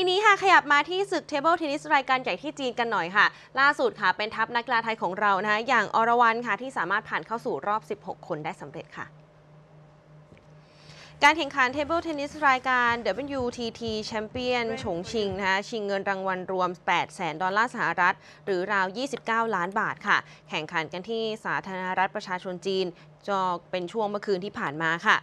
ทีนี้ค่ะ ขยับมาที่ศึกเทเบิลเทนนิสรายการใหญ่ที่จีนกันหน่อยค่ะ ล่าสุดค่ะ เป็นทัพนักกีฬาไทยของเรานะคะอย่างอรวรันค่ะที่สามารถผ่านเข้าสู่รอบ 16 คนได้สำเร็จค่ะ การแข่งขันเทเบิลเทนนิสรายการ WTT Champion ชฉงชิงนะคะชิงเงินรางวัลรวม8 0 0 0ดอลลาร์สหรัฐ หรือราว 29 ล้านบาทค่ะ แข่งขันกันที่สาธารณรัฐประชาชนจีน จอเป็นช่วงเมื่อคืนที่ผ่านมาค่ะ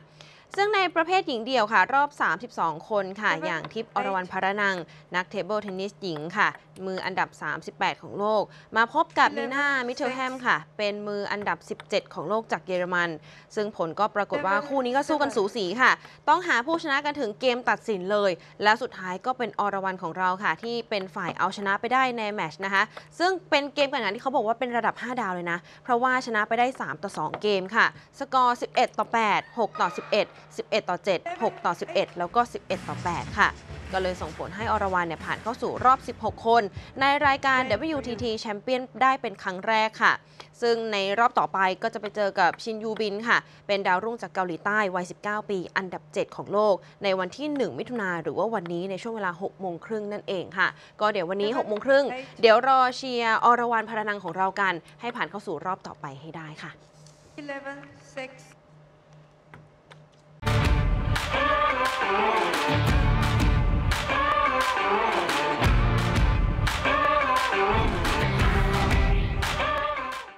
ซึ่งในประเภทหญิงเดี่ยวค่ะ รอบ 32 คนค่ะ อย่างทิพย์อรวรรณพรนัง นักเทเบิลเทนนิสหญิงค่ะ มืออันดับ 38 ของโลก มาพบกับนีน่ามิเชลแฮมค่ะ เป็นมืออันดับ 17 ของโลกจากเยอรมัน ซึ่งผลก็ปรากฏว่าคู่นี้ก็สู้กันสูสีค่ะ ต้องหาผู้ชนะกันถึงเกมตัดสินเลย และสุดท้ายก็เป็นอรวรรณของเราค่ะ ที่เป็นฝ่ายเอาชนะไปได้ในแมชนะคะซึ่งเป็นเกมการงันที่เขาบอกว่าเป็นระดับ5ดาวเลยนะเพราะว่าชนะไปได้3ต่อ2เกมค่ะสกอร์11 ต่อ 8 6 ต่อ 11 11 ต่อ 7 6 ต่อ 11 แล้วก็ 11 ต่อ 8 ค่ะ ก็เลยส่งผลให้อรวรรณเนี่ย ผ่านเข้าสู่รอบ 16 คน ในรายการ WTT c h a m p i o n ได้เป็นครั้งแรกค่ะ ซึ่งในรอบต่อไปก็จะไปเจอกับชินยูบินค่ะ เป็นดาวรุ่งจากเกาหลีใต้ วัย 19 ปีอันดับ 7 ของโลก ในวันที่ 1 มิถุนาหรือว่าวันนี้ในช่วงเวลา6โมงครึ่งนั่นเองค่ะ ก็เดี๋ยววันนี้6โมงครึ่งเดี๋ยวรอเชียร์อรวรรณพรนังของเรากันให้ผ่านเข้าสู่รอบต่อไปให้ได้ค่ะ 11 6